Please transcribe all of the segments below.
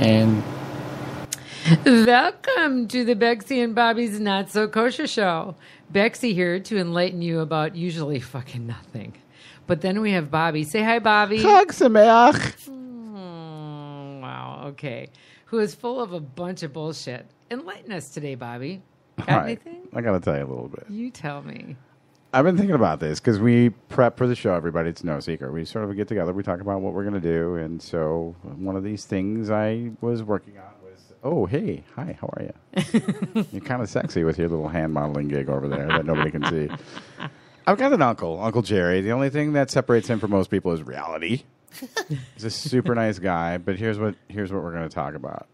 And welcome to the Bexy and Bobby's Not So Kosher Show. Bexy here to enlighten you about usually fucking nothing. But then we have Bobby. Say hi, Bobby. Mm, wow. Okay. Who is full of a bunch of bullshit. Enlighten us today, Bobby. Got All right. anything? I got to tell you a little bit. You tell me. I've been thinking about this because we prep for the show. Everybody, it's no secret. We sort of get together, we talk about what we're going to do, and so one of these things I was working on was, oh hey, hi, how are you? You're kind of sexy with your little hand modeling gig over there that nobody can see. I've got an uncle, Uncle Jerry. The only thing that separates him from most people is reality. He's a super nice guy, but here's what here's what we're going to talk about.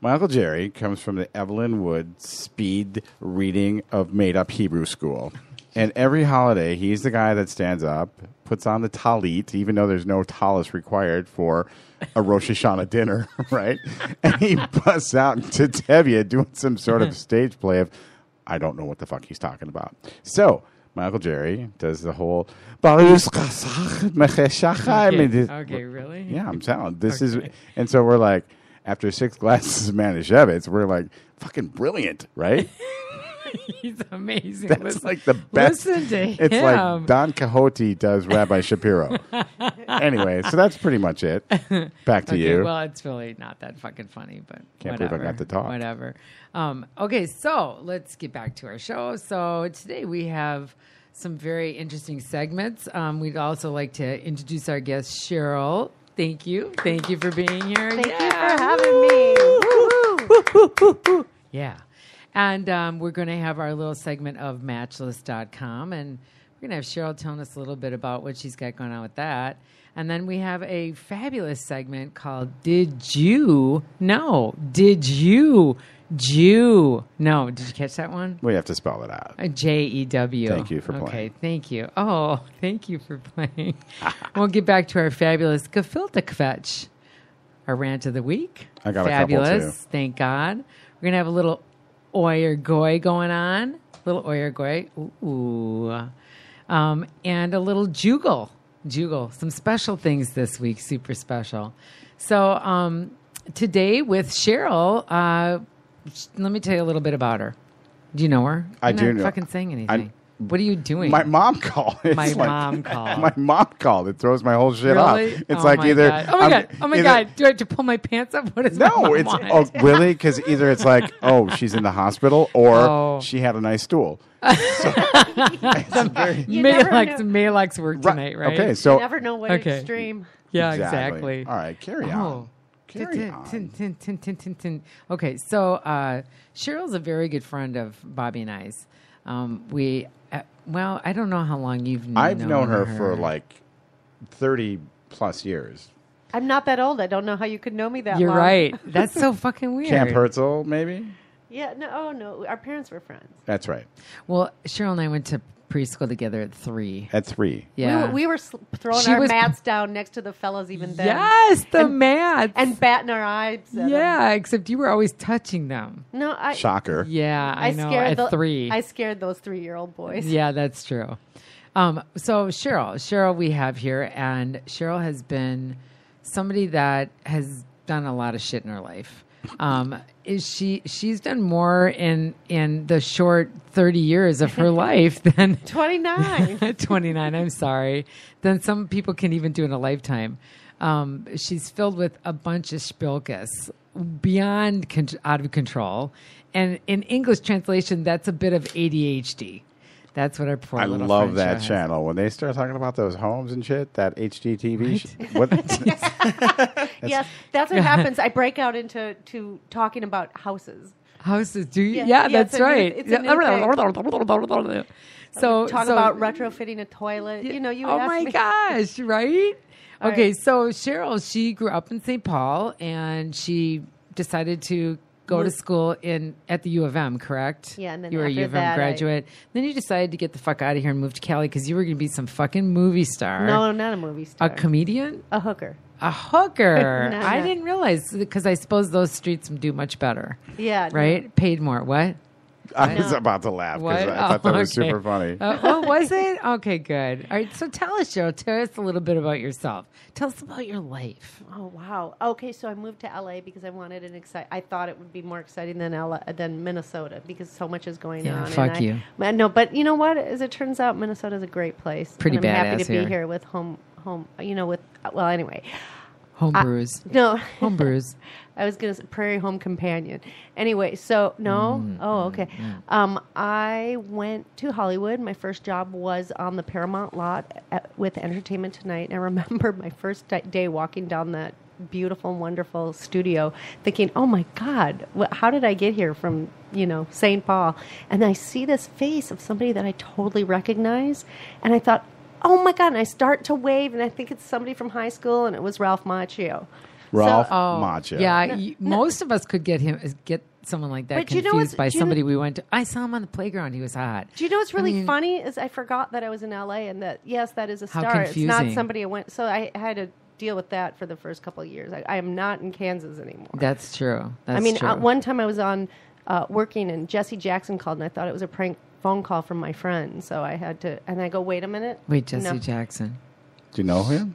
My Uncle Jerry comes from the Evelyn Wood Speed Reading of Made Up Hebrew School. And every holiday, he's the guy that stands up, puts on the talit, even though there's no talis required for a Rosh Hashanah dinner, right? and he busts out to Tevye doing some sort of stage play of, I don't know what the fuck he's talking about. So, my Uncle Jerry does the whole okay, okay, really? Yeah, I'm telling. This okay. is and so we're like after six glasses of Manischewitz, we're like fucking brilliant, right? He's amazing. That's listen, like the best. Listen to him. It's like Don Quixote does Rabbi Shapiro. anyway, so that's pretty much it. Back to okay, you. Well, it's really not that fucking funny, but can't whatever, believe I got to talk. Whatever. Um, okay, so let's get back to our show. So today we have some very interesting segments. Um, we'd also like to introduce our guest, Cheryl. Thank you. Thank you for being here. Thank yeah. you for having Woo! me. Woo! Woo! Yeah. And um, we're going to have our little segment of matchless.com. And we're going to have Cheryl telling us a little bit about what she's got going on with that. And then we have a fabulous segment called Did You Know? Did You Jew? No, did you catch that one? We have to spell it out. J E W. Thank you for playing. Okay, thank you. Oh, thank you for playing. we'll get back to our fabulous Gefilte Quetsch, our rant of the week. I got fabulous, a couple too. Thank God. We're going to have a little oyer goy going on, little oyer goy, ooh, um, and a little jugal, jugal. Some special things this week, super special. So um, today with Cheryl, uh, let me tell you a little bit about her. Do you know her? I do. Not fucking saying anything. What are you doing? My mom called. It's my like, mom called. My mom called. It throws my whole shit really? off. It's oh like either God. oh my I'm, god, oh my either, god, do I have to pull my pants up? What is no? it's want? oh really because either it's like oh she's in the hospital or oh. she had a nice stool. so, very, May likes work tonight, right? Okay, so you never know what okay. extreme. Yeah, exactly. exactly. All right, carry oh. on. Okay, so uh, Cheryl's a very good friend of Bobby and I's. Um, we uh, well, I don't know how long you've known I've known her, her, for like 30 plus years. I'm not that old. I don't know how you could know me that You're long. right. That's so fucking weird. Camp Herzl, maybe? Yeah, no, oh no. Our parents were friends. That's right. Well, Cheryl and I went to preschool together at three. At three. Yeah. We were, we were sl- throwing She our was- mats down next to the fellas even then. Yes, the mats. And batting our eyes yeah, except you were always touching them. No, I, Shocker. Yeah, I, I, know. scared at the, three. I scared those three-year-old boys. yeah, that's true. Um, so Cheryl, Cheryl, we have here, and Cheryl has been somebody that has done a lot of shit in her life um, is she she's done more in in the short 30 years of her life than 29 29 i'm sorry than some people can even do in a lifetime um, she's filled with a bunch of spilkes beyond con- out of control and in english translation that's a bit of adhd that's what our poor. I little love French that has. channel. When they start talking about those homes and shit, that HGTV. Right? Sh- what? that's yes, that's what happens. I break out into to talking about houses. Houses, do you? Yeah, yeah, yeah that's right. New, so talk so, about retrofitting a toilet. Yeah, you know, you. Oh my me. gosh! Right. okay, right. so Cheryl, she grew up in St. Paul, and she decided to go to school in at the U of M, correct? Yeah, and then you were a U of M graduate. I, then you decided to get the fuck out of here and move to Cali because you were going to be some fucking movie star. No, not a movie star. A comedian. A hooker. A hooker. no, I no. didn't realize because I suppose those streets do much better. Yeah. Right. No. Paid more. What? I was about to laugh because I oh, thought that oh, okay. was super funny. Uh, oh, was it? Okay, good. All right, so tell us, Joe. Tell us a little bit about yourself. Tell us about your life. Oh wow. Okay, so I moved to LA because I wanted an exciting. I thought it would be more exciting than LA, than Minnesota because so much is going yeah, on. Fuck I, you. I, no, but you know what? As it turns out, Minnesota is a great place. Pretty bad. happy to here. be here with home home. You know, with well, anyway. Homebrews. brews. no. Homebrews. I was gonna say Prairie Home Companion. Anyway, so no, mm, oh okay. Mm, Um, I went to Hollywood. My first job was on the Paramount lot at, uh, with Entertainment Tonight. And I remember my first day walking down that beautiful, wonderful studio, thinking, "Oh my God, how did I get here from you know St. Paul?" And I see this face of somebody that I totally recognize, and I thought, "Oh my God!" And I start to wave, and I think it's somebody from high school, and it was Ralph Macchio. Ralph so, oh, Macho. Yeah, no, no. most of us could get him get someone like that but confused you know by somebody know, we went to. I saw him on the playground. He was hot. Do you know what's really I mean, funny is I forgot that I was in L.A. and that yes, that is a star. It's not somebody I went. So I had to deal with that for the first couple of years. I, I am not in Kansas anymore. That's true. That's I mean, uh, true. Uh, one time I was on uh, working and Jesse Jackson called and I thought it was a prank phone call from my friend. So I had to, and I go, wait a minute. Wait, Jesse no. Jackson. Do you know him?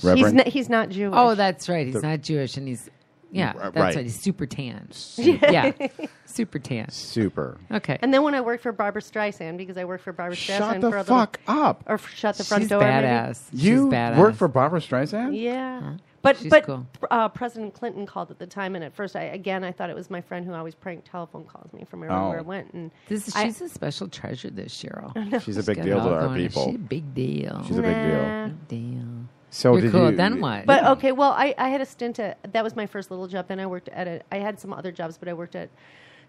He's not, he's not Jewish. Oh, that's right. He's not Jewish, and he's yeah, that's right. right. He's super tan. yeah, super tan. Super. Okay. and then when I worked for Barbara Streisand, because I worked for Barbara Streisand Shut the for a little, fuck up. or shut the front She's door. maybe. badass. You She's badass. work for Barbara Streisand? Yeah. But but cool. uh, President Clinton called at the time, and at first, I again I thought it was my friend who always pranked telephone calls me from everywhere oh. I went, and This is, I- she's a special treasure. This Cheryl. She's a big deal to our people. She's a big deal. She's a big deal. Big deal. So You're cool. You, then what? But okay, well, I, I had a stint at that was my first little job. Then I worked at a, I had some other jobs, but I worked at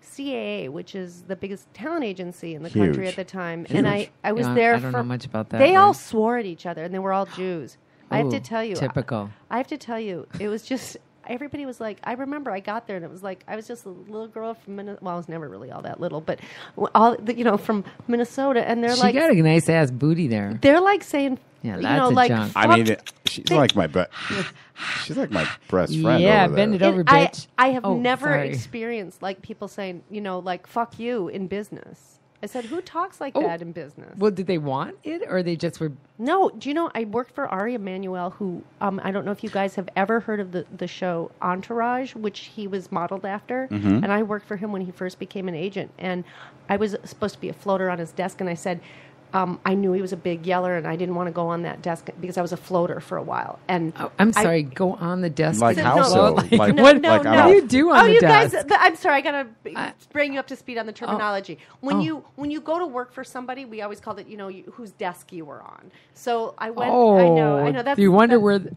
CAA, which is the biggest talent agency in the Huge. country at the time. Huge. And I, I was yeah, there I don't for, know much about that. They right? all swore at each other and they were all Jews. Ooh, I have to tell you. Typical. I, I have to tell you, it was just everybody was like, I remember I got there and it was like I was just a little girl from Minnesota. Well, I was never really all that little, but all the, you know from Minnesota, and they're she like, she got a nice ass booty there. They're like saying, yeah, you know, like junk. I mean, she's they, like my butt. She's like my best friend. Yeah, bend it over, bitch. I, I have oh, never sorry. experienced like people saying, you know, like fuck you in business. I said, "Who talks like oh. that in business?" Well, did they want it, or they just were? No. Do you know? I worked for Ari Emanuel, who um, I don't know if you guys have ever heard of the the show Entourage, which he was modeled after, mm-hmm. and I worked for him when he first became an agent, and I was supposed to be a floater on his desk, and I said um, I knew he was a big yeller, and I didn't want to go on that desk because I was a floater for a while. And oh, I'm sorry, I, go on the desk, like how so? Like, like, no, what, no, like no. what do you do on oh, the desk? Guys, I'm sorry, I gotta bring you up to speed on the oh. terminology. Oh, when you when you go to work for somebody, we always called it, you know, you, whose desk you were on. So I went. I know, I oh, know. That's, you wonder where? The,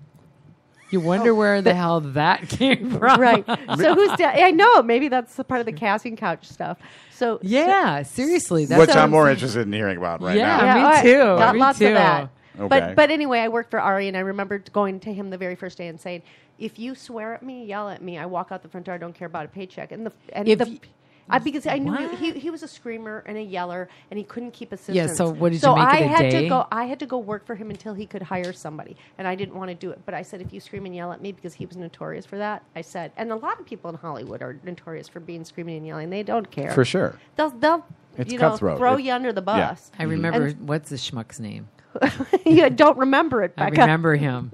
you oh. wonder oh, where the hell that came from. Right. So who's da- I know, maybe that's part of the casting couch stuff. So Yeah, so, seriously. That's Which I'm more interested in hearing about right yeah, now. Yeah, me too. Got me lots too. of that. Okay. But but anyway, I worked for Ari and I remember going to him the very first day and saying, if you swear at me, yell at me, I walk out the front door, I don't care about a paycheck. And the and if the, I, because I knew he, he was a screamer and a yeller, and he couldn't keep a sentence. Yeah. So what did so you make I it a had day? to go. I had to go work for him until he could hire somebody, and I didn't want to do it. But I said, if you scream and yell at me, because he was notorious for that. I said, and a lot of people in Hollywood are notorious for being screaming and yelling. They don't care. For sure. They'll they'll it's you know cutthroat. throw it, you under the bus. Yeah. I remember and, what's the schmuck's name. you don't remember it. Becca. I remember him.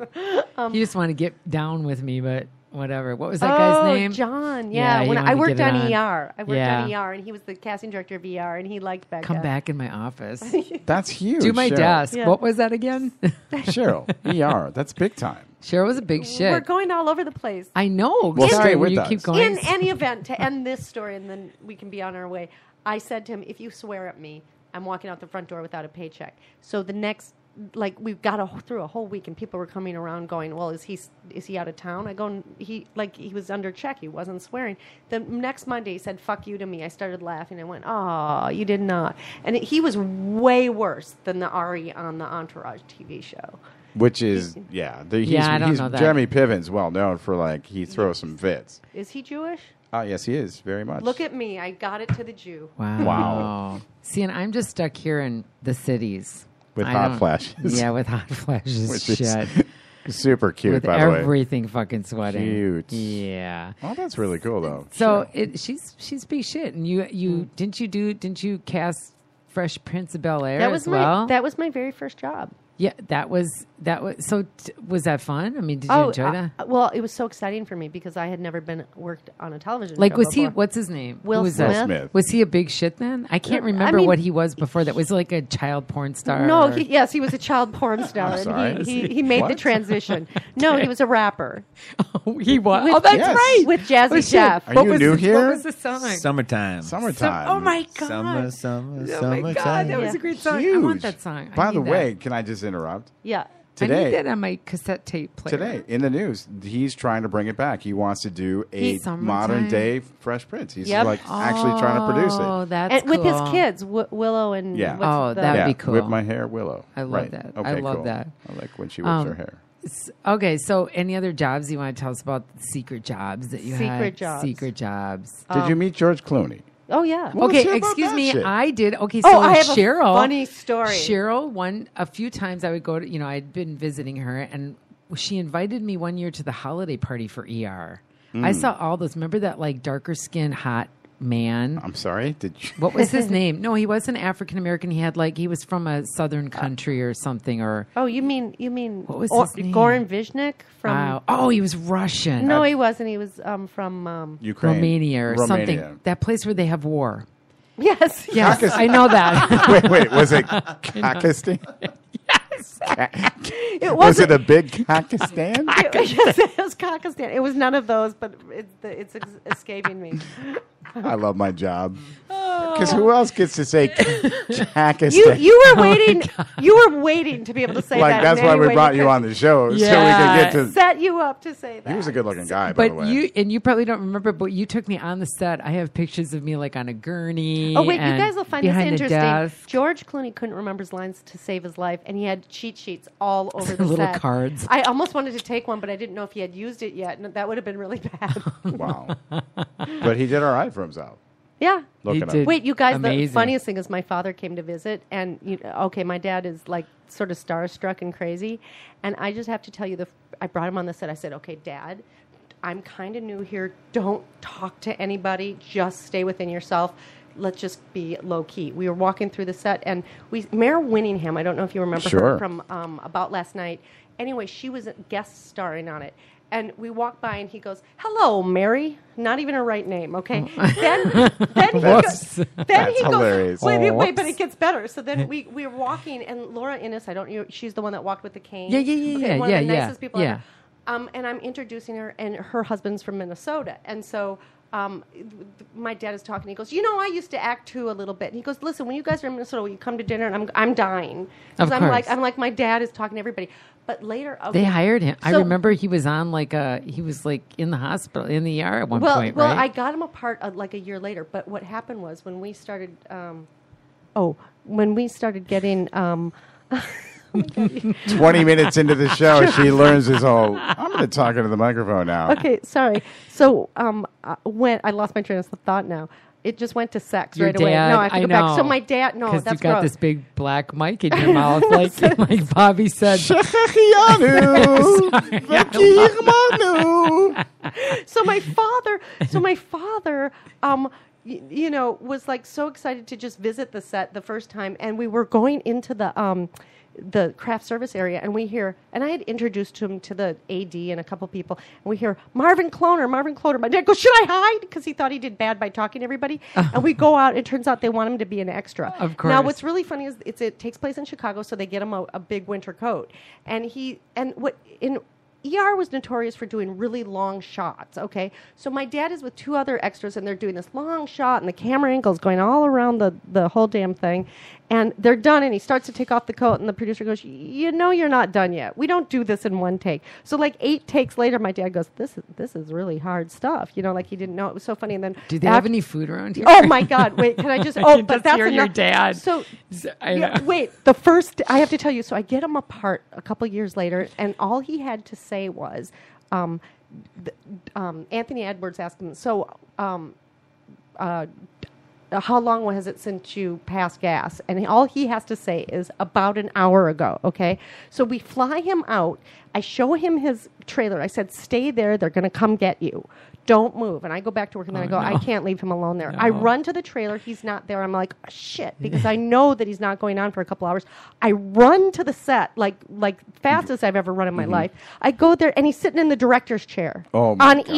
um, he just wanted to get down with me, but whatever. What was that guy's oh, name? John. Yeah. yeah when I worked on, on, ER. I worked yeah. on ER and he was the casting director of ER and he liked Becca. Come back in my office. That's huge. Do my Cheryl. desk. Yeah. What was that again? Cheryl. ER. That's big time. Cheryl was a big shit. We're going all over the place. I know. Well, sorry, you us. keep going. In any event, to end this story and then we can be on our way. I said to him, if you swear at me, I'm walking out the front door without a paycheck. So the next like we got a, through a whole week and people were coming around going well is he is he out of town i go he like he was under check he wasn't swearing the next monday he said fuck you to me i started laughing i went oh you did not and it, he was way worse than the ari on the entourage tv show which is yeah, the, he's, yeah I don't he's, know that. jeremy piven's well known for like he throws some fits is he jewish Ah, uh, yes, he is very much. Look at me, I got it to the Jew. Wow. wow. See, and I'm just stuck here in the cities with I hot flashes. Yeah, with hot flashes. Which shit. super cute, with by the way. Everything fucking sweating. Cute. Yeah. Oh, that's really cool though. So sure. it, she's she's big shit, and you you mm. didn't you do didn't you cast Fresh Prince of Bel Air? That was my well? that was my very first job. Yeah, that was that was so. T- was that fun? I mean, did you oh, enjoy uh, that? Uh, well, it was so exciting for me because I had never been worked on a television. Like, was before. he? What's his name? Will was Smith? Will Smith. Was he a big shit then? I can't remember I mean, what he was before. That was like a child porn star. No, he, yes, he was a child porn star, and he, he, he made what? the transition. okay. No, he was a rapper. Oh, he was. With, oh, that's yes. right. With Jazzy Chef, oh, Are what you was new the, here? What was the song? Summertime. Summertime. oh my god. Summer, summer, oh my god, that was a great song. I want that song. By the way, can I just interrupt? Yeah. Today, I need that on my cassette tape player. Today, in the news, he's trying to bring it back. He wants to do a modern day Fresh Prince. He's Yep. like actually trying to produce Oh, it. that's and with his kids, Willow and Yeah. what's Oh, that'd yeah, be cool. With my hair, Willow. I love Right. that. I Okay, love cool. that. I like when she whips Um, her hair. Okay, so any other jobs you want to tell us about? Secret jobs that you had? Secret jobs. Secret jobs. Did you um, meet George Clooney? Oh yeah. Well, okay, excuse me. Shit. I did. Okay, oh, so oh, I have Cheryl. A funny story. Cheryl. One a few times I would go to. You know, I'd been visiting her, and she invited me one year to the holiday party for ER. Mm. I saw all those. Remember that like darker skin, hot man. I'm sorry. Did you? What was his name? No, he wasn't African American. He had like he was from a southern country or something. Or oh, you mean you mean what was his name? Goran Vishnik from? oh, he was Russian. No, he wasn't. He was um, from um, Ukraine, Romania, or Romania. something. That place where they have war. Yes. Yes, Kakistan. I know that. wait, wait. Was it Kakistan? it wasn't, was it a big cactus stand? It, yes, it was cactus stand. It was none of those, but it, it's ex- escaping me. I love my job because oh. who else gets to say cactus? You, you were oh waiting. Oh you were waiting to be able to say like, that. That's why we brought you on the show yeah. so we could get to set you up to say that. He was a good-looking guy, but you and you probably don't remember, but you took me on the set. I have pictures of me like on a gurney. Oh wait, you guys will find this interesting. George Clooney couldn't remember his lines to save his life, and he had cheat sheets all over the little set. cards. I almost wanted to take one, but I didn't know if he had used it yet, that would have been really bad. wow. but he did all right for himself. Yeah. He did. Wait, you guys, the funniest thing is my father came to visit, and you okay, my dad is like sort of starstruck and crazy, and I just have to tell you, the I brought him on the set. I said, okay, Dad, I'm kind of new here. Don't talk to anybody. Just stay within yourself let's just be low key. We were walking through the set, and we Mayor Winningham. I don't know if you remember sure. her from um, about last night. Anyway, she was guest starring on it. And we walk by, and he goes, "Hello, Mary." Not even her right name. Okay. then, then he goes. Then That's he hilarious. goes. Wait, wait, wait, but it gets better. So then we we were walking, and Laura Innes. I don't. know. She's the one that walked with the cane. Yeah, yeah, yeah, okay, yeah, one yeah, of the yeah, nicest people yeah. Ever. Um, and I'm introducing her, and her husband's from Minnesota, and so um, my dad is talking. He goes, "You know, I used to act too a little bit." And he goes, "Listen, when you guys are in Minnesota, will you come to dinner?" And I'm, I'm dying because I'm like, I'm like, my dad is talking to everybody. But later, okay. they hired him. So, I remember he was on like a, he was like in the hospital in the ER at one well, point. Well, right? I got him apart uh, like a year later. But what happened was when we started, um, oh, when we started getting. Um, Twenty minutes into the show, she learns this whole. I'm going to talk into the microphone now. Okay, sorry. So um, uh, when I lost my train of thought now. It just went to sex Your right away. No, I have to I go back. know. So my dad, no, because that's you got gross. this big black mic in your mouth, like like Bobby said. so my father so my father um y- you know was like so excited to just visit the set the first time and we were going into the um the craft service area and we hear and I had introduced him to the AD and a couple people and we hear Marvin Cloner, Marvin Cloner. My dad goes, "Should I hide?" because he thought he did bad by talking to everybody. Oh. and we go out. It turns out they want him to be an extra. Of course. Now what's really funny is it takes place in Chicago, so they get him a, a big winter coat. And he and what in ER was notorious for doing really long shots, okay? So my dad is with two other extras and they're doing this long shot and the camera angle's going all around the, the whole damn thing. And they're done, and he starts to take off the coat, and the producer goes, "You know, you're not done yet. We don't do this in one take." So, like eight takes later, my dad goes, "This is this is really hard stuff." You know, like he didn't know it was so funny. And then, do they have any food around here? Oh my God! Wait, can I just? I oh, but just that's hear enough. your dad. So, yeah, wait. The first I have to tell you. So I get him apart a couple years later, and all he had to say was, um, th- um, Anthony Edwards asked him, "So." Um, uh, uh, how long has it since you passed gas? And all he has to say is about an hour ago, okay? So we fly him out. I show him his trailer. I said, stay there. They're going to come get you. Don't move. And I go back to work and then oh, I go, no. I can't leave him alone there. No. I run to the trailer. He's not there. I'm like, oh, shit, because I know that he's not going on for a couple hours. I run to the set like like fastest I've ever run in my mm-hmm. life. I go there and he's sitting in the director's chair oh on God.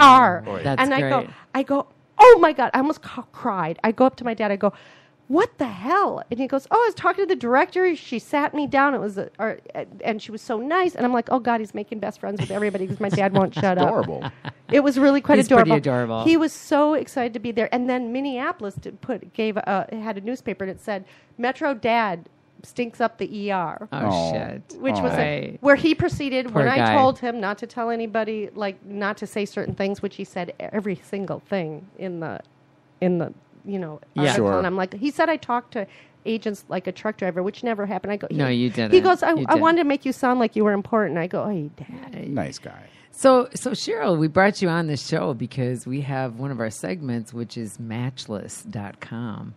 ER. Oh, and I go, I go, oh my God, I almost ca- cried. I go up to my dad, I go, what the hell? And he goes, oh, I was talking to the director. She sat me down. It was, a, or, and she was so nice. And I'm like, oh God, he's making best friends with everybody because my dad won't shut adorable. up. Adorable. It was really quite he's adorable. Pretty adorable. He was so excited to be there. And then Minneapolis did put gave a, uh, had a newspaper and it said Metro Dad stinks up the ER. Oh, shit. Which was a, where he proceeded Poor when guy. I told him not to tell anybody, like not to say certain things, which he said every single thing in the, in the you know Yeah. article. Sure. And I'm like, he said I talked to agents like a truck driver, which never happened. I go, No, he- you didn't. He goes, I, I wanted to make you sound like you were important. I go, oh, you did. Nice guy. So, so Cheryl, we brought you on this show because we have one of our segments, which is matchless.com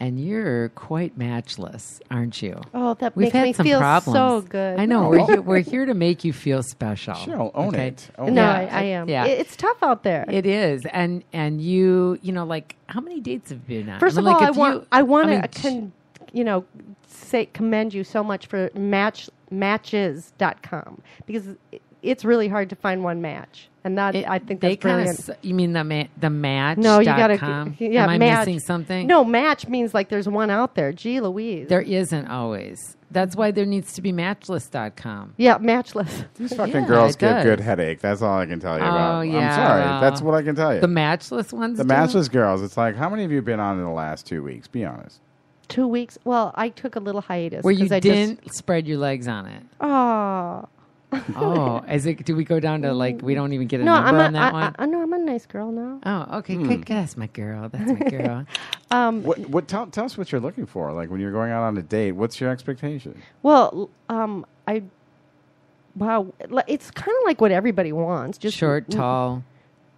and you're quite matchless, aren't you? Oh, that We've makes had me some feel problems. so good. I know we're here, we're here to make you feel special. Sure, own okay? it. Own no, it. I, I, am. Yeah. it's tough out there. It is, and and you, you know, like how many dates have you been on? First I mean, of all, I, want, you, I want I to, you know, say commend you so much for match matches.com because it's really hard to find one match. And that it, I think they kind of you mean the ma- the match. No, you got to yeah. Am I match. missing something? No, match means like there's one out there. Gee, Louise, there isn't always. That's why there needs to be matchless.com. Yeah, matchless. These fucking yeah, girls get does. good headache. That's all I can tell you oh, about. Yeah. I'm sorry. That's what I can tell you. The matchless ones. The matchless girls. It's like how many of you been on in the last two weeks? Be honest two weeks. Well, I took a little hiatus. Where you I didn't just, spread your legs on it. Oh, oh, is it? Do we go down to like we don't even get a no, number I'm a, on that I, one? I, no, I'm a nice girl now. Oh, okay, hmm. good. That's my girl. That's my girl. um, what? What? Tell, tell, us what you're looking for. Like when you're going out on a date, what's your expectation? Well, um, I. Wow, it's kind of like what everybody wants. Just short, tall.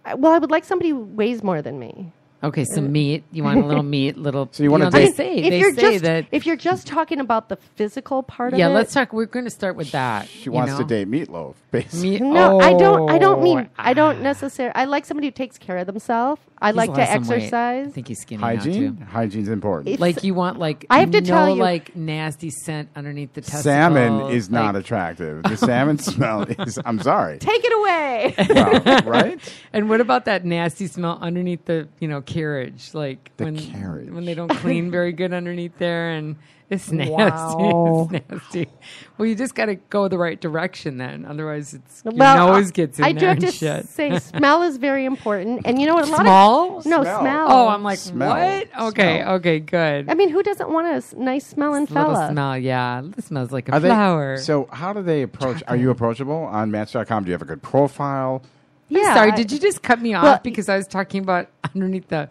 I, well, I would like somebody who weighs more than me. Okay, some uh, meat. You want a little meat, little. So you want to they say if they you're say just that. if you're just talking about the physical part yeah, of it. Yeah, let's talk. We're going to start with that. She you wants know? to date meatloaf, basically. No, I don't. I don't oh, mean. Ah. I don't necessarily. I like somebody who takes care of themselves. I He's like to exercise. I think he's skinny now Hygiene, too. hygiene's important. It's- Like you want like I have to no, tell you- like nasty scent underneath the testicles. Salmon is not attractive. The salmon smell is. I'm sorry, Take it away. right? And what about that nasty smell underneath the you know carriage, like the when carriage. when they don't clean very good underneath there, and it's nasty. Wow. it's nasty. Well, you just got to go the right direction then, otherwise it's your nose gets in I there. I just shit. say smell is very important, and you know what? A lot of no smell. smell. Oh, I'm like smell. what? Okay, smell. okay, good. I mean, who doesn't want a nice smelling fella? Little smell, yeah. This smells like a are flower. They, so, how do they approach? Chocolate. Are you approachable on Match.com? Do you have a good profile? yeah, sorry, did you just cut me off well, because I was talking about underneath the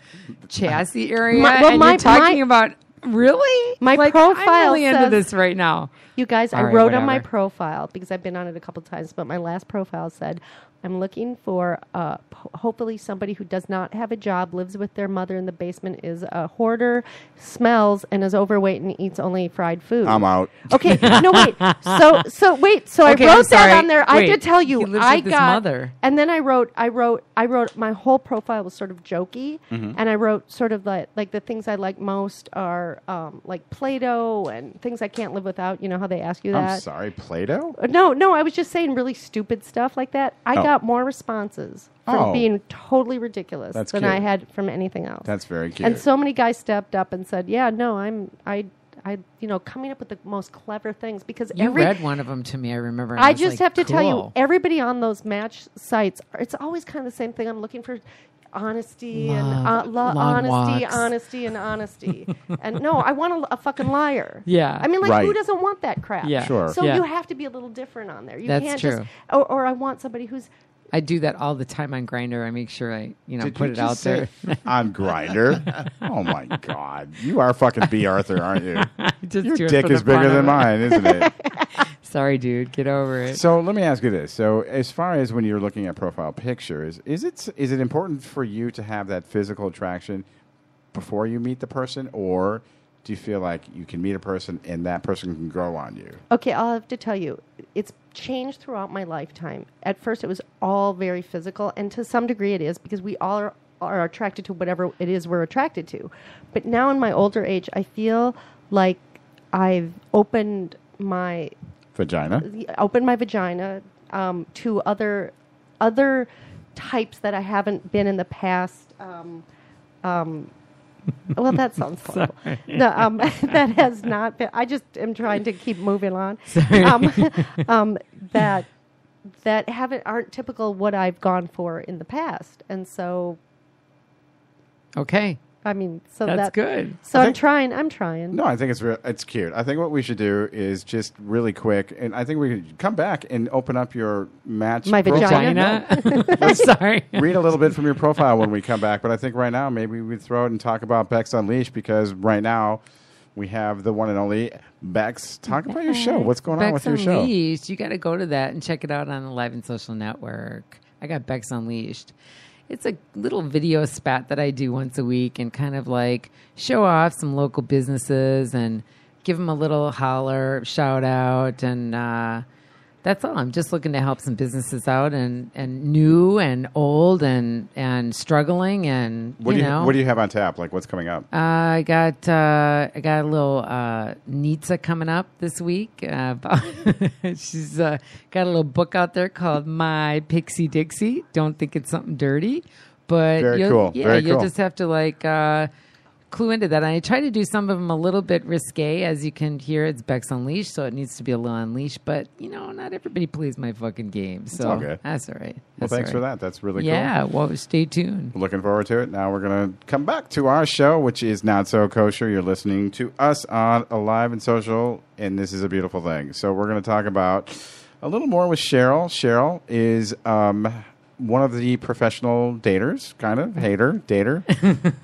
chassis area? My, well, and my, you're talking my, about really my like, profile. I'm really says, into this right now. You guys, All I right, wrote whatever. on my profile because I've been on it a couple times, but my last profile said I'm looking for uh, hopefully somebody who does not have a job, lives with their mother in the basement, is a hoarder, smells, and is overweight and eats only fried food. I'm out. Okay, no wait. So so wait. So okay, I wrote that on there. Wait, I did tell you I got mother. and then I wrote I wrote I wrote my whole profile was sort of jokey, mm-hmm. and I wrote sort of like like the things I like most are um, like Play-Doh and things I can't live without. You know how they ask you that. I'm sorry, Play-Doh. Uh, no, no. I was just saying really stupid stuff like that. I oh. got got more responses from oh. being totally ridiculous That's than cute. I had from anything else. That's very cute. And so many guys stepped up and said, "Yeah, no, I'm I I, you know, coming up with the most clever things because you every, read one of them to me. I remember. I, I just like, have to cool. tell you, everybody on those match sites, it's always kind of the same thing. I'm looking for, honesty and uh, lo- honesty, walks. honesty and honesty. and no, I want a, a, fucking liar. Yeah. I mean, like, right. who doesn't want that crap? Yeah. Sure. So yeah. you have to be a little different on there. You That's can't true. just, or, or I want somebody who's, I do that all the time on Grinder. I make sure I, you know, Did put you it out there. on Grinder. Oh my God, you are fucking B. Arthur, aren't you? Your dick is bigger than mine, isn't it? Sorry, dude. Get over it. So let me ask you this. So as far as when you're looking at profile pictures, is it is it important for you to have that physical attraction before you meet the person, or do you feel like you can meet a person and that person can grow on you? Okay, I'll have to tell you, it's changed throughout my lifetime. At first, it was all very physical, and to some degree, it is because we all are, are attracted to whatever it is we're attracted to. But now, in my older age, I feel like I've opened my vagina. Open my vagina um, to other other types that I haven't been in the past. Um, um, well, that sounds horrible. No, um, that has not been. I just am trying to keep moving on. Um, um, that that haven't aren't typical what I've gone for in the past, and so. Okay. I mean, so that's that, good. So think, I'm trying. I'm trying. No, I think it's real. It's cute. I think what we should do is just really quick, and I think we could come back and open up your match. My profile. vagina. No. Sorry. Read a little bit from your profile when we come back, but I think right now maybe we throw it and talk about Bex Unleashed because right now we have the one and only Bex. Talk about your show. What's going Bex on with Unleashed. your show? You got to go to that and check it out on the Live and Social Network. I got Bex Unleashed it's a little video spat that I do once a week and kind of like show off some local businesses and give them a little holler, shout out, and uh, that's all. I'm just looking to help some businesses out and, and new and old and, and struggling and what you do you, know. What do you have on tap? Like what's coming up? Uh, I got uh, I got a little uh, Nitsa coming up this week. Uh, she's uh, got a little book out there called My Pixie Dixie. Don't think it's something dirty, but very cool. Yeah, very you'll cool. just have to like uh, clue into that. And I try to do some of them a little bit risque. As you can hear, it's Beck's Unleashed, so it needs to be a little unleashed. But, you know, not everybody plays my fucking game. So that's all right. That's well, thanks right. for that. That's really yeah, cool. Yeah, well, stay tuned. Looking forward to it. Now we're going to come back to our show, which is Not So Kosher. You're listening to us on Alive and Social, and this is a beautiful thing. So we're going to talk about a little more with Cheryl. Cheryl is um, one of the professional daters, kind of hater, dater.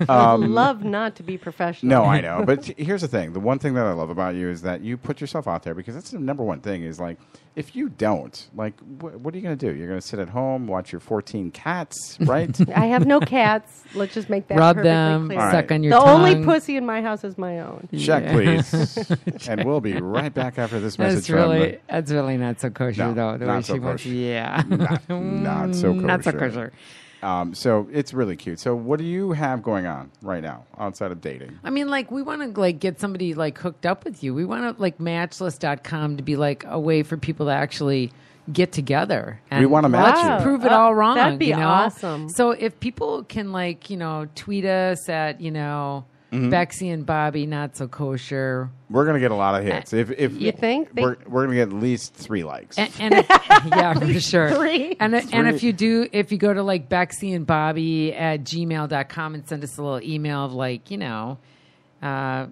Um, love not to be professional. No, I know. But here's the thing: the one thing that I love about you is that you put yourself out there because that's the number one thing. Is like if you don't, like, wh- what are you going to do? You're going to sit at home, watch your 14 cats, right? I have no cats. Let's just make that Rub perfectly them, clear. All right. suck on your The tongue. only pussy in my house is my own. Check, Yeah. please. and we'll be right back after this message. That's really that's really not so kosher No, though. The way not so she wants, kosher. yeah, Not- not so Not so kosher. Um, so it's really cute. So what do you have going on right now outside of dating? I mean, like we want to like get somebody like hooked up with you. We want to like Matchless.com to be like a way for people to actually get together. And we want to match wow. you. Prove it oh, all wrong. That'd be you know? awesome. So if people can like you know tweet us at you know Mm-hmm. Bexy and Bobby, not so kosher. We're gonna get a lot of uh, hits. If if you think we're, we're gonna get at least three likes. And, and if, yeah, for sure. Three. And three. and if you do, if you go to like Bexy and Bobby at gmail.com and send us a little email of like you know, uh,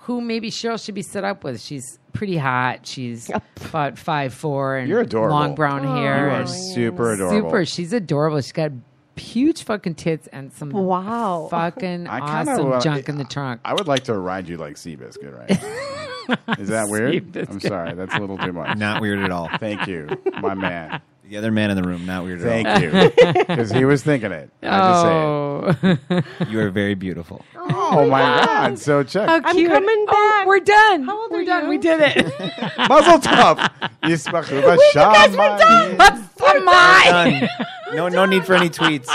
who maybe Cheryl should be set up with. She's pretty hot. She's yep. about five four and you're adorable. Long brown oh, hair. You are super adorable. Super. She's adorable. She's got huge fucking tits and some wow fucking awesome uh, junk in the trunk. I would like to ride you like Seabiscuit, right? Is that weird? I'm sorry, that's a little too much. Not weird at all. Thank you, my man. The other man in the room, not weird Thank at all. Thank you, because he was thinking it. Oh. I just say it. Oh. You are very beautiful. Oh, oh my God. God! So check. How I'm cute. coming oh, back. Oh, we're done. How old we're are done. You? We did it. Muzzle top. You guys were done. What's the No, no need for any tweets.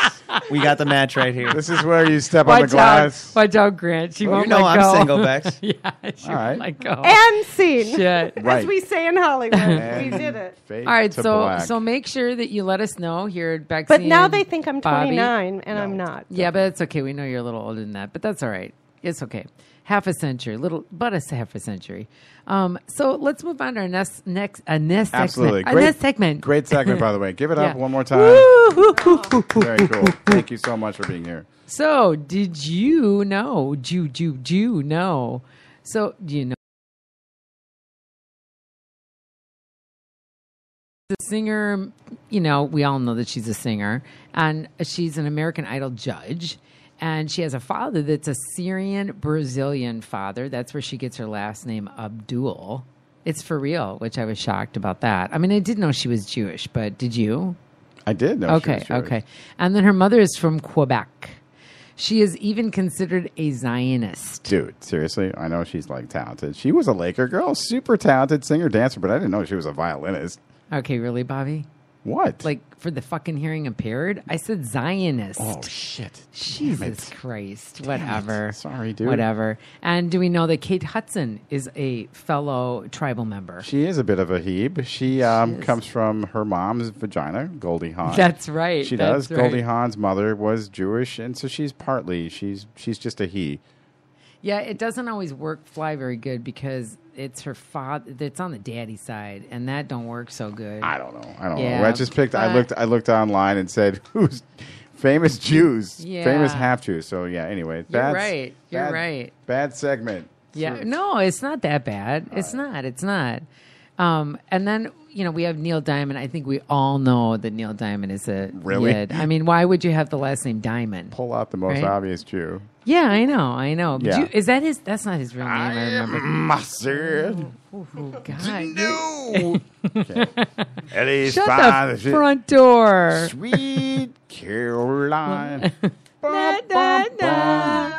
We got the match right here. This is where you step on the out, glass. watch out, Grant. She Well, you won't know let I'm go. single, Bex. yeah, she All right. won't let go. And scene. Shit. As we say in Hollywood, we did it. All right, to so black. so make sure that you let us know here at Bex. But now they think I'm Bobby. 29 and I'm not. Yeah, but it's okay. We know you're a little older than that, but that's all right. It's okay half a century, little, but a half a century. Um, so let's move on to our next next uh, next Absolutely. segment. Uh, great, next segment. Great segment, by the way. Give it yeah. up one more time. Very cool. Thank you so much for being here. So did you know? Do do do know? So do you know. The singer, you know, we all know that she's a singer, and she's an American Idol judge and she has a father that's a Syrian Brazilian father. That's where she gets her last name, Abdul. It's for real, which I was shocked about that. I mean, I did know she was Jewish, but did you? I did know. Okay, okay. And then her mother is from Quebec. She is even considered a Zionist. Dude, seriously, I know she's like talented. She was a Laker girl, super talented singer, dancer, but I didn't know she was a violinist. Okay, really, Bobby? What? Like for the fucking hearing impaired? I said Zionist. Oh shit! Jesus Christ! Damn Whatever. It. Sorry, dude. Whatever. And do we know that Kate Hudson is a fellow tribal member? She is a bit of a heeb. She, um, she comes from her mom's vagina, Goldie Hawn. That's right. She does. Right. Goldie Hawn's mother was Jewish, and so she's partly she's she's just a he. Yeah, it doesn't always work fly very good because it's her father. It's on the daddy side, and that don't work so good. I don't know. I don't yeah, know. I just picked. I looked. I looked online and said, "Who's famous Jews? Yeah. Famous half Jews." So yeah. Anyway, you're right. You're bad, right. Bad segment. Yeah. So, no, it's not that bad. It's right. not. It's not. Um, and then you know we have Neil Diamond. I think we all know that Neil Diamond is a really. Yid. I mean, why would you have the last name Diamond? Pull out the most right? obvious Jew. Yeah, I know, I know. Yeah. You, is that his? That's not his real name. I, I remember. Mustard. Oh, oh, oh God. No. okay. Shut the front door. Sweet Caroline.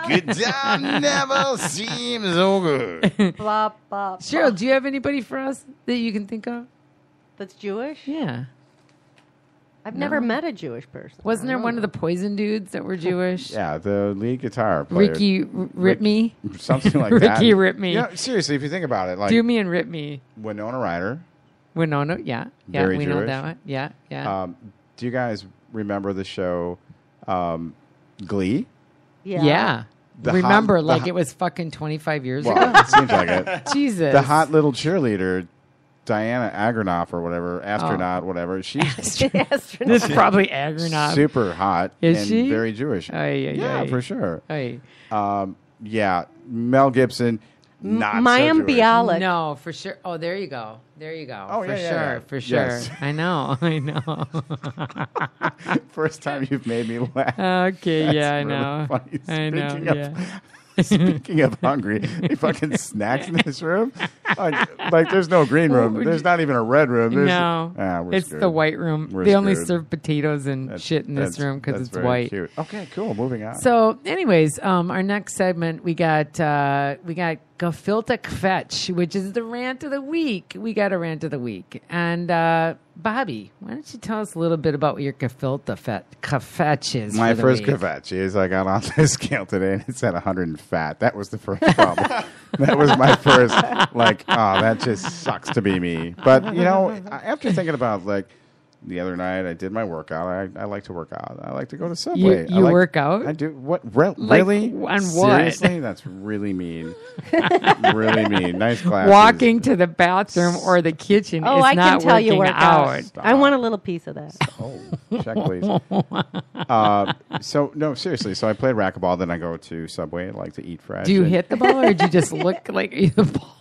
Good time never seems over. Blah, blah, Cheryl, do you have anybody for us that you can think of? That's Jewish? Yeah. I've No. never met a Jewish person. Wasn't there one of the poison dudes that were Jewish? Yeah, the lead guitar player. Ricky R- Ripme? Something like that. Ricky Ripme. Yeah, seriously, if you think about it, like Do me and rip me. Winona Ryder. Winona, yeah. Yeah, Very we know Jewish. that one. Yeah, yeah. Um, do you guys remember the show um, Glee? Yeah. Yeah. The Remember, hot, like it was fucking 25 years well, ago? It seems like it. Jesus. The hot little cheerleader, Diana Agronoff or whatever, oh. astronaut, oh. whatever. She's astronaut. this is probably Agronoff. Super hot. Is she? Very Jewish. Aye, aye, yeah, aye. for sure. Um, yeah. Mel Gibson, not Mayim so Bialik. No, for sure. Oh, there you go. There you go. Oh, for yeah, sure, yeah, yeah. for sure. Yes. I know, I know. First time you've made me laugh. Okay, That's yeah, I know. Funny. I speaking know. Of, yeah. Speaking of hungry, any fucking snacks in this room. Like, like, there's no green room. There's not even a red room. There's, no, ah, it's screwed. the white room. We're they screwed. only serve potatoes and that's, shit in this room because it's white. Cute. Okay, cool. Moving on. So, anyways, um, our next segment we got uh, we got Gafilta Kvetch, which is the rant of the week. We got a rant of the week. And uh, Bobby, why don't you tell us a little bit about what your Gafilta fet- Kvetch is? My first Kvetch is I got on this scale today and it said 100 and fat. That was the first problem. that was my first, like, oh, that just sucks to be me. But, you know, after thinking about, like, the other night. I did my workout. I, I like to work out. I like to go to Subway. You, you like, work out? I do. What? Re- like, really? And what? Seriously? That's really mean. really mean. Nice class. Walking to the bathroom or the kitchen oh, I can tell you work out. out. I want a little piece of that. Oh, check please. uh, so no, seriously. So I played racquetball. Then I go to Subway. I like to eat fresh. Do you hit the ball or do you just look like the ball?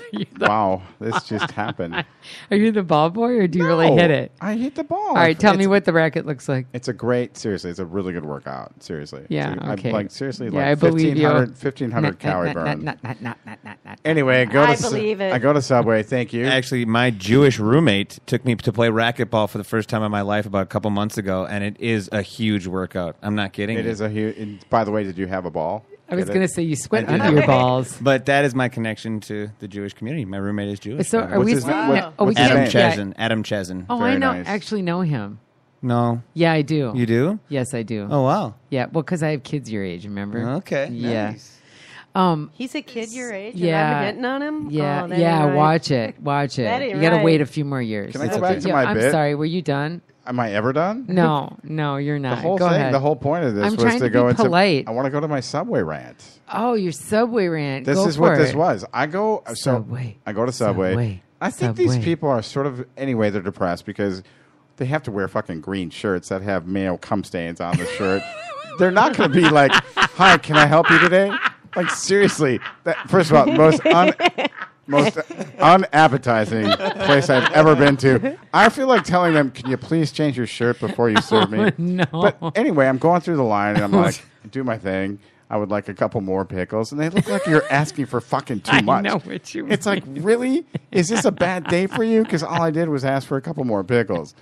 wow, this just happened. Are you the ball boy, or do you really hit it? I hit the ball. All right, tell me what the racket looks like. It's a great, seriously, it's a really good workout. Seriously. Yeah, So, I- okay. like, seriously, Yeah, like believe 1,500, 1500 calorie burn. Not, not, not, not, not, Anyway, I go to I Su- it. I go to Subway. Thank you. Actually, my Jewish roommate took me to play racquetball for the first time in my life about a couple months ago, and it is a huge workout. I'm not kidding. It you. is a huge. By the way, did you have a ball? I was going to say you sweat under your balls. But that is my connection to the Jewish community. My roommate is Jewish. So are we? Oh, we Adam Chazin. Adam Chazin. Oh, Very I know. Nice. Actually, know him. No. Yeah, I do. You do? Yes, I do. Oh wow. Yeah, well, because I have kids your age. Remember? Okay. Yeah. Nice. Um, He's a kid your age. Yeah, and I'm hitting on him. Yeah, oh, yeah. Right. Watch it, watch it. you gotta right. wait a few more years. Can I go okay. back to my Yo, I'm sorry. Were you done? Am I ever done? No, no, you're not. The whole go thing, ahead. the whole point of this I'm was to, to go into. Polite. I want to go to my subway rant. Oh, your subway rant. This go is what it. this was. I go uh, so subway. I go to subway. subway. I think subway. these people are sort of anyway. They're depressed because they have to wear fucking green shirts that have male cum stains on the shirt. they're not going to be like, "Hi, can I help you today?" Like seriously, that, first of all, most un- most unappetizing place I've ever been to. I feel like telling them, "Can you please change your shirt before you serve me?" Oh, no. But anyway, I'm going through the line and I'm like, "Do my thing." I would like a couple more pickles, and they look like you're asking for fucking too much. I know what you mean. It's like, really? Is this a bad day for you? Because all I did was ask for a couple more pickles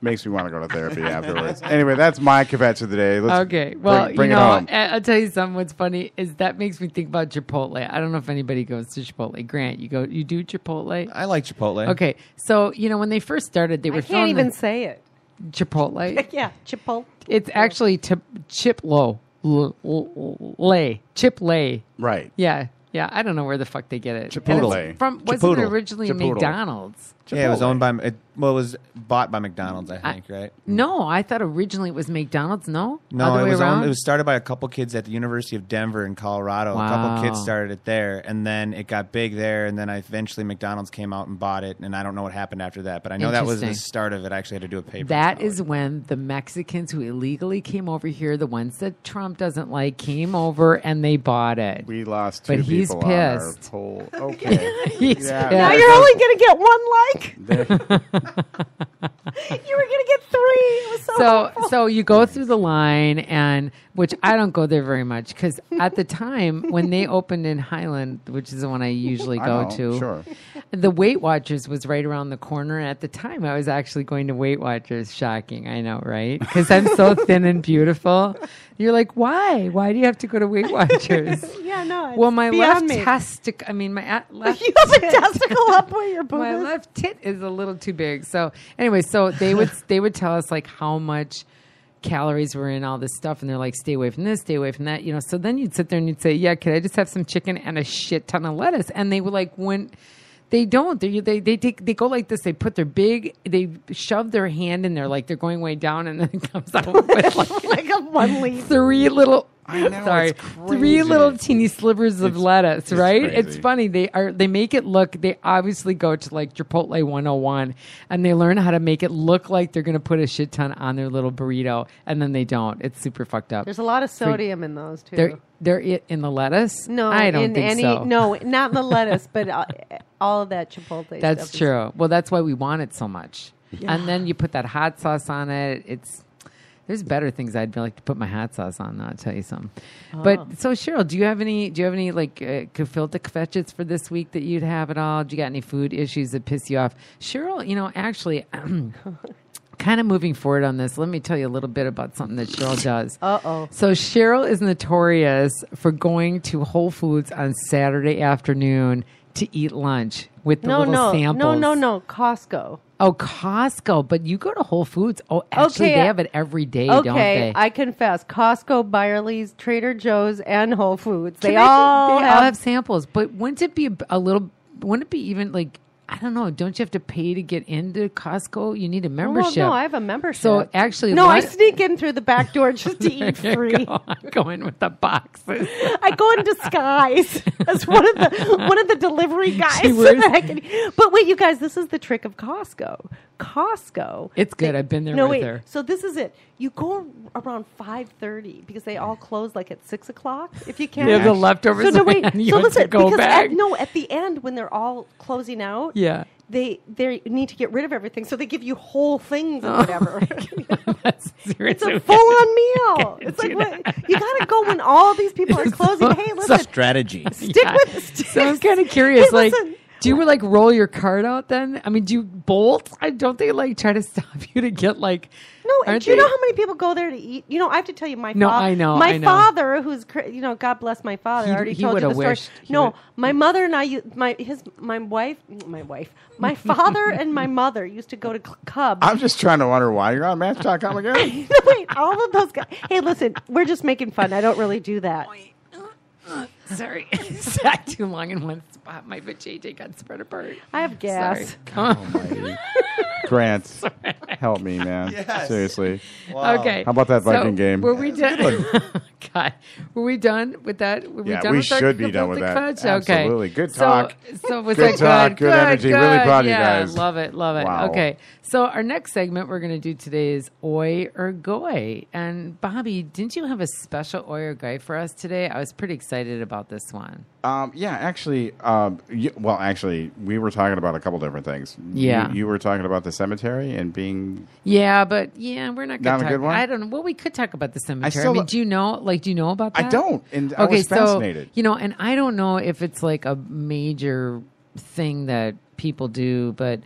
makes me want to go to therapy afterwards. Anyway, that's my kvetch of the day. Let's okay, well, bring, bring you know, I'll tell you something. What's funny is that makes me think about Chipotle. I don't know if anybody goes to Chipotle. Grant, you go, you do Chipotle. I like Chipotle. Okay, so you know when they first started, they were I can't even say it. Chipotle. yeah, Chipotle. It's actually t- Chip Low. Lay Chip Lay. Right. Yeah. Yeah, I don't know where the fuck they get it. Chipotle. From wasn't Chipotle. it originally Chipotle. McDonald's? Chipotle. Yeah, it was owned by. It, well, it was bought by McDonald's, I think, right? No, I thought originally it was McDonald's. No, no, it was it was started by a couple kids at the University of Denver in Colorado. A couple kids started it there, and then it got big there, and then I eventually McDonald's came out and bought it, and I don't know what happened after that, but I know that was the start of it. I actually had to do a paper. That is when the Mexicans who illegally came over here, the ones that Trump doesn't like, came over and they bought it. We lost two But he's on our pissed. poll. Okay. He's- Yeah. Now you're only going to get one like. you were gonna get three. so so, so you go through the line, and which I don't go there very much because at the time when they opened in Highland, which is the one I usually I go know, to, sure. the Weight Watchers was right around the corner. At the time, I was actually going to Weight Watchers. Shocking, I know, right? Because I'm so thin and beautiful. You're like, why? Why do you have to go to Weight Watchers? yeah, no. Well, my left testicle. I mean, my left. You have a testicle up where your boob. My left tit is a little too big so anyway, so they would they would tell us like how much calories were in all this stuff and they're like stay away from this stay away from that you know so then you'd sit there and you'd say yeah could i just have some chicken and a shit ton of lettuce and they were like when they don't they they, they take they go like this they put their big they shove their hand in there like they're going way down and then it comes out with like, like a one leaf three little I know. Sorry, three little teeny slivers of it's, lettuce. Right? It's, it's funny. They are. They make it look. They obviously go to like Chipotle 101, and they learn how to make it look like they're going to put a shit ton on their little burrito, and then they don't. It's super fucked up. There's a lot of sodium in those too. They're, they're in the lettuce. No, I don't think any, so. No, not in the lettuce, but uh, all of that Chipotle. That's true. Is- well, that's why we want it so much. Yeah. And then you put that hot sauce on it. It's there's better things I'd like to put my hot sauce on. Though, I'll tell you something. Oh. But so Cheryl, do you have any? Do you have any like uh, kvetches for this week that you'd have at all? Do you got any food issues that piss you off? Cheryl, you know, actually. kind of moving forward on this, let me tell you a little bit about something that Cheryl does. Uh oh. So Cheryl is notorious for going to Whole Foods on Saturday afternoon to eat lunch with the no, little no, samples. No, no, no, Costco. Oh, Costco, but you go to Whole Foods. Oh, actually, okay. they have it every day, okay, don't they? I confess. Costco, Byerly's, Trader Joe's, and Whole Foods. They, all, they have, all have samples. But wouldn't it be a little, wouldn't it be even like I don't know. Don't you have to pay to get into Costco? You need a membership. Well, no, I have a membership. So actually, no, I sneak in through the back door just to eat free. Go. I go in with the boxes. I go in disguise as one of the one of the delivery guys. So can, but wait, you guys, this is the trick of Costco. Costco. It's good. They, I've been there. No, wait. There. So this is it. You go around five thirty because they all close like at six o'clock. If you can't, you have the leftovers. So no, wait. So listen, because at, no, at the end when they're all closing out, yeah. They they need to get rid of everything, so they give you whole things and oh whatever. it's a full on meal. It's like what, you got to go when all these people are closing. Hey, listen, strategy. Stick yeah. with. Stick, so I'm kind of curious, hey, like. Listen, do you like roll your card out then? I mean, do you bolt? I don't they like try to stop you to get like no. And do you know how many people go there to eat? You know, I have to tell you, my no, fa- I know, my I know. father, who's you know, God bless my father. He, I already he told you the wished. story. He no, would. my mother and I, my his, my wife, my wife, my father and my mother used to go to Cubs. I'm just trying to wonder why you're on Match.com again. Wait, all of those guys. Hey, listen, we're just making fun. I don't really do that. Sorry, sat too long in one spot. My vajayjay got spread apart. I have gas. Sorry. Oh, Grant, help me, man. Yes. Seriously. Wow. Okay. How about that so Viking game? Were we done? God, were we done with that? Were we yeah, done we with should be done with that. Fudge? Absolutely. Okay. Good talk. So, so was good that talk, good? Good, good energy. Good. Really proud yeah, of you guys. Love it. Love it. Wow. Okay. So our next segment we're going to do today is Oi or Goy. And Bobby, didn't you have a special Oi or Goy for us today? I was pretty excited about this one. Um, yeah, actually, um, well, actually, we were talking about a couple different things. Yeah. you, you were talking about the cemetery and being. Yeah, but yeah, we're not. Not a gonna good one? I don't know. Well, we could talk about the cemetery. I, still- mean, do you know? Like, do you know about I don't, and I was fascinated. So, you know, and I don't know if it's like a major thing that people do, but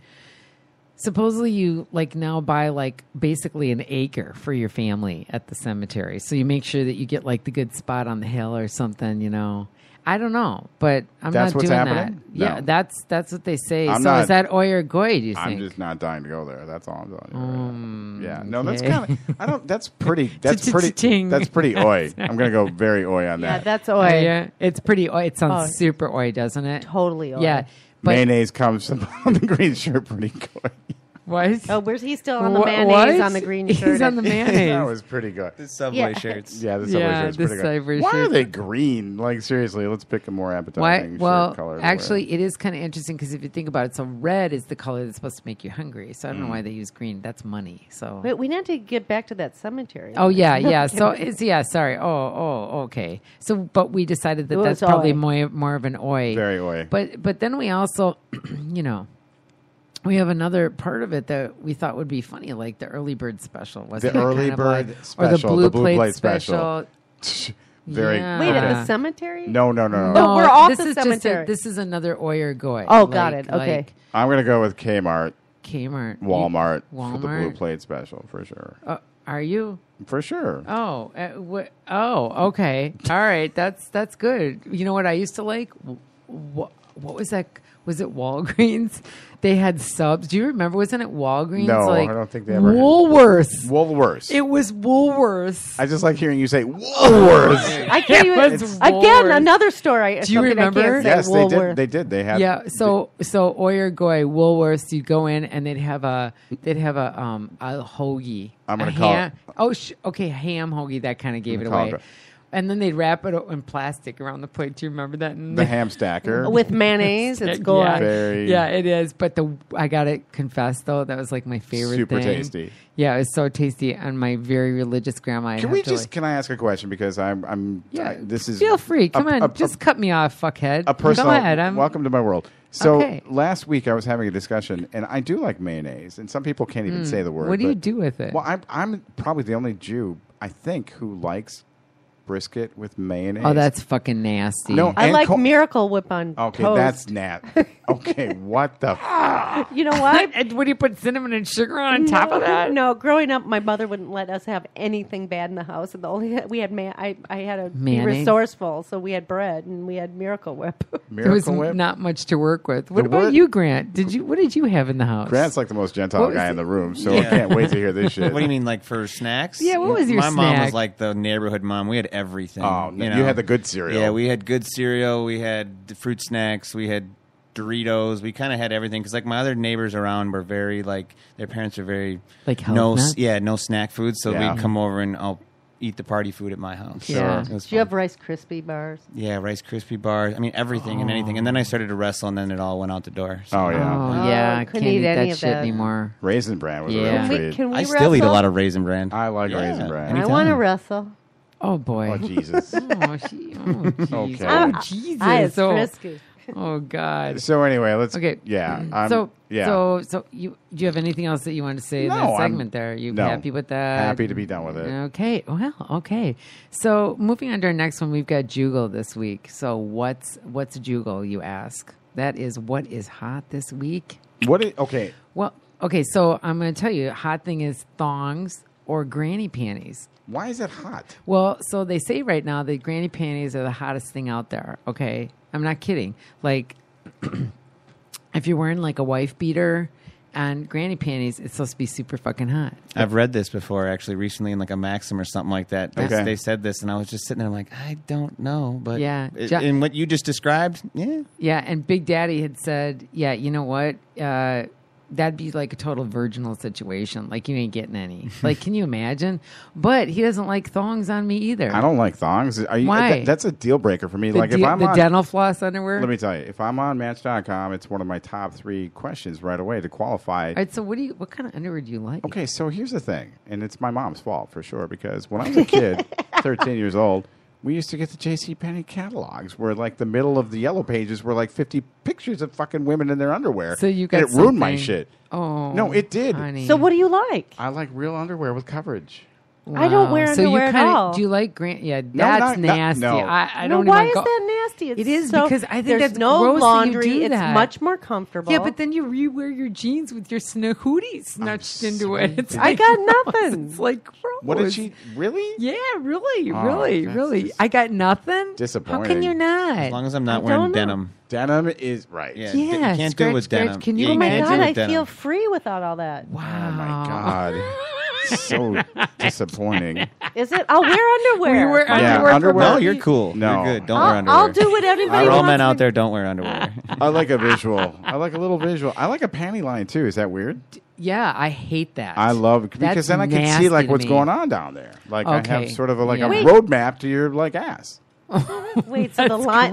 supposedly you like now buy like basically an acre for your family at the cemetery. So you make sure that you get like the good spot on the hill or something, you know. I don't know, but I'm that's not doing happening? that. No. Yeah, that's that's what they say. I'm so not, is that Oyer Goy? Do you think? I'm just not dying to go there. That's all I'm telling you. um, yeah, no, that's kind of. I don't. That's pretty. That's pretty. That's pretty Oy. I'm gonna go very Oy on that. Yeah, that's Oy. yeah, it's pretty. Oy. It sounds oh, super Oy, doesn't it? Totally oi. Yeah. But, Mayonnaise comes from the green shirt pretty quick. What? Oh, where's he still on the mayonnaise what? on the green shirt? He's on the mayonnaise. that was pretty good. The Subway Yeah. shirts. Yeah, the Subway Yeah, shirt's the pretty good. Why are they green? Like, seriously, let's pick a more Why? appetizing Well, shirt color. to wear. actually, it is kind of interesting because if you think about it, so red is the color that's supposed to make you hungry. So I don't know mm. why they use green. That's money. So But we need to get back to that cemetery. Oh yeah, yeah. So it's yeah. Sorry. Oh, oh, okay. So, but we decided that that's probably more more of an oi. Very oi. But but then we also, you know, we have another part of it that we thought would be funny, like the early bird special. was the it? early kind bird like, special, or the blue, the blue plate, plate, special. special. Very yeah. wait at the cemetery. No, no, no, no. no we're off this the is cemetery. A, this is another Oyer Goy. Oh, like, got it. Okay, like I'm gonna go with Kmart. Kmart, Walmart, Walmart for the blue plate special for sure. Uh, are you for sure? Oh, uh, wh- oh, okay, all right. That's that's good. You know what I used to like? Wh- what was that? Was it Walgreens? They had subs. Do you remember? Wasn't it Walgreens? No, like, I don't think they ever. Woolworths. Had. Woolworths. It was Woolworths. I just like hearing you say Woolworths. I can't even. It's again, Woolworths. another story. Do you remember? yes, they did. They did. They had. Yeah. So so Oyer Goy Woolworths. You go in and they'd have a they'd have a um a hoagie. I'm gonna a call. Ham, it. Oh, sh- okay, ham hoagie. That kind of gave it away. It and then they'd wrap it in plastic around the plate. Do you remember that? And the ham stacker with mayonnaise. it's gold. Yeah. Very... yeah, it is. But the I gotta confess though, that was like my favorite. Super thing. tasty. Yeah, it was so tasty. And my very religious grandma. i can we just? Like, can I ask a question? Because I'm. I'm. Yeah. I, this is. Feel free. Come a, on. A, just a, cut me off, fuckhead. A personal. ahead. I'm, welcome to my world. So okay. last week I was having a discussion, and I do like mayonnaise, and some people can't even mm. say the word. What do but, you do with it? Well, I'm, I'm probably the only Jew I think who likes brisket with mayonnaise. Oh, that's fucking nasty. No, I like co- Miracle Whip on Okay, toast. that's nat. Okay, what the? F- You know what? And what do you put cinnamon and sugar on, top of that? No, growing up, my mother wouldn't let us have anything bad in the house, and the only we had may I, I had a Mayonnaise. resourceful, so we had bread and we had Miracle Whip. There was Miracle Whip. not much to work with. What The about you, Grant? Did you? What did you have in the house? Grant's like the most gentile guy in the room, so I can't wait to hear this shit. What do you mean, like for snacks? Yeah, what was your My mom was like the neighborhood mom. We had everything. Oh, you, know? you had the good cereal. Yeah, we had good cereal. We had fruit snacks. We had Doritos. We kind of had everything because like my other neighbors around were very like their parents were very like no nuts? yeah no snack food. So yeah. we'd come over and I'll eat the party food at my house. Yeah. Did you have Rice Krispie bars? Yeah, Rice Krispie bars. I mean everything oh. and anything. And then I oh. started to wrestle, and then it all went out the door. So. Oh yeah, oh, oh yeah. I couldn't eat, eat that shit that. anymore. Raisin bran was yeah. a real treat. we, can we I still wrestle? eat a lot of raisin bran. I like yeah. raisin bran. Anytime. I want to wrestle. Oh boy. Oh Jesus. oh, she, oh, Okay. oh ah, Jesus. I is so, Oh God. So anyway, let's. Okay. Yeah. Mm-hmm. I'm, so yeah. So so you do you have anything else that you want to say no, in that segment? I'm, there, Are you no, happy with that? Happy to be done with it. Okay. Well. Okay. So moving on to our next one, we've got Jugal this week. So what's what's Jugal? You ask. That is what is hot this week. What? Is, okay. Well. Okay. So I'm going to tell you. Hot thing is thongs or granny panties. Why is it hot? Well, so they say right now that granny panties are the hottest thing out there. Okay, I'm not kidding. Like, if you're wearing like a wife beater and granny panties, it's supposed to be super fucking hot. I've read this before, actually, recently in like a Maxim or something like that. They, Okay. they said this, and I was just sitting there, like, I don't know, but Yeah. it- what you just described, yeah, Yeah, and Big Daddy had said, "Yeah, you know what? Uh, that'd be like a total virginal situation. Like you ain't getting any. like, can you imagine? But he doesn't like thongs on me either. I don't like thongs. Are you, Why? That, that's a deal breaker for me. The like de- if I'm the on, dental floss underwear. Let me tell you, if I'm on Match.com, it's one of my top three questions right away to qualify. All right. So what do you? What kind of underwear do you like? Okay. So here's the thing, and it's my mom's fault for sure because when I was a kid, 13 years old we used to get the J.C. Penney catalogs where like the middle of the yellow pages were like 50 pictures of fucking women in their underwear. So you got and it ruined my shit. Oh, no, it did. honey. So what do you like? I like real underwear with coverage. Wow. I don't wear so underwear you kinda, at all. Do you like Grant? Yeah, that's not- nasty. no. I, I don't. why even is that nasty? It's It is so- because I think there's that's no gross that you laundry. do it's that. much more comfortable. Yeah, but then you rewear your jeans with your snow hoodie snatched into it. It's I got gross. nothing. It's like gross. What did she really? Yeah, really, Oh, really, really. I got nothing. How can you not? As long as I'm not I wearing know. denim. Denim is right. Yeah. you can't do it with scratch, denim. Can you- oh my god, I feel free without all that. Wow. Oh my god. so disappointing. Is it? I'll oh, wear underwear. You wear Yeah, underwear. underwear. No, you're cool. No. You're good. Don't wear I'll, underwear. I'll do what everybody We're all men out there, don't wear underwear. I like a visual. I like a little visual. I like a panty line too. Is that weird? Yeah, I hate that. I love because That's then I can see like what's me. going on down there. Like I have sort of a, like Yeah. a roadmap to your like ass. Wait, so the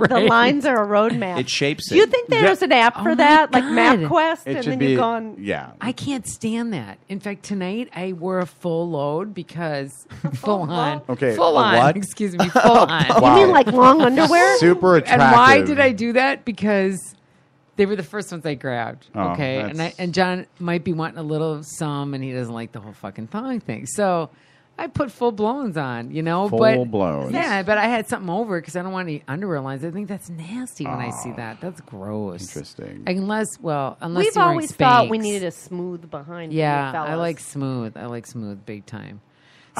the lines are a roadmap. It shapes it. you think there's an app for Oh that, like MapQuest, and then you go on? Yeah. I can't stand that. In fact, tonight I wore a full load because full on. Okay, Full on. what? Excuse me. Full oh, on. Wow. You mean like long underwear? Super attractive. And why did I do that? Because they were the first ones I grabbed. Oh, okay. And I and John might be wanting a little of some and he doesn't like the whole fucking thong thing. So I put full blowns on, you know, full but blowns. Yeah, but I had something over because I don't want any underwear lines. I think that's nasty when oh, I see ah, that. That's gross. Interesting. Unless, well, unless we've always thought we needed a smooth behind. Yeah, I like smooth. I like smooth big time.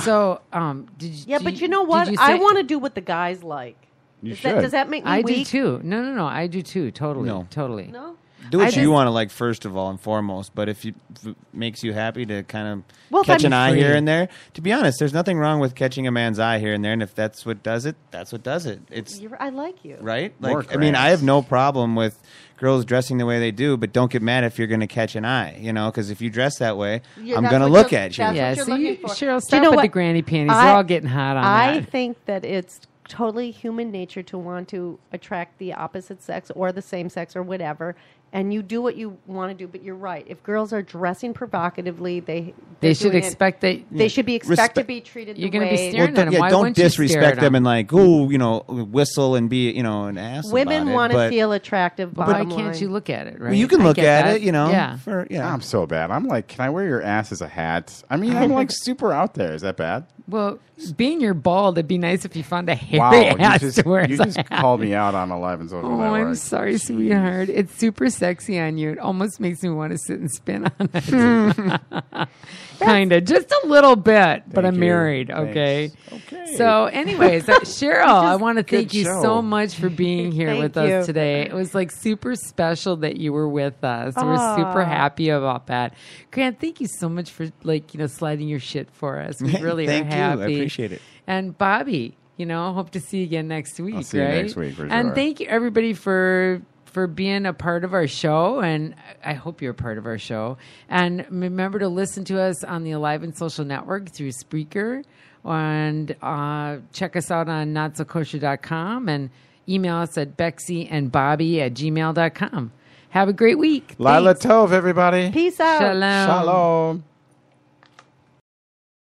So, um, did you? Yeah, but you know what? You I want to do what the guys like. You does should. That, does that make me? I weak? do too. No, no, no. I do too. Totally. No. Totally. No do what I you want to like first of all and foremost but if, you, if it makes you happy to kind of well, catch an eye here and there to be honest there's nothing wrong with catching a man's eye here and there and if that's what does it that's what does it it's You're, i like you right like i mean i have no problem with girls dressing the way they do, but don't get mad if you're going to catch an eye, you know, because if you dress that way, yeah, I'm going to look at you. Yeah, so you, Cheryl, stop you know with what? the granny panties. I, They're all getting hot on I that. think that it's totally human nature to want to attract the opposite sex or the same sex or whatever and you do what you want to do. But you're right. If girls are dressing provocatively, they they should expect it, they yeah. should be expect Respe- to be treated. You're going to be staring well, at them. Yeah, Why don't disrespect them and like oh you know whistle and be you know an ass. Women want to feel attractive. But why can't line. you look at it? Right. Well, you can look at that. it. You know. Yeah. For, yeah. I'm so bad. I'm like, can I wear your ass as a hat? I mean, I'm like super out there. Is that bad? Well, being your bald, it'd be nice if you found a hairy wow, afterwards. You just, you just called me out on Alive and Soda. Oh, Network. I'm sorry, Jeez. sweetheart. It's super sexy on you. It almost makes me want to sit and spin on it. kind of, just a little bit, but I'm you. married. Okay. Thanks. Okay. So, anyways, uh, Cheryl, I want to thank you show. so much for being here with you. us today. It was like super special that you were with us. Aww. We're super happy about that. Grant, thank you so much for like you know sliding your shit for us. We really thank are happy. You. I appreciate it. And Bobby, you know, hope to see you again next week. I'll see right? you next week. and sure. thank you everybody for for being a part of our show. And I hope you're a part of our show. And remember to listen to us on the Alive and Social Network through Spreaker and uh, check us out on notsokosher.com and email us at Bexy and Bobby at gmail.com. Have a great week. Lila Tove, everybody. Peace out. Shalom. Shalom.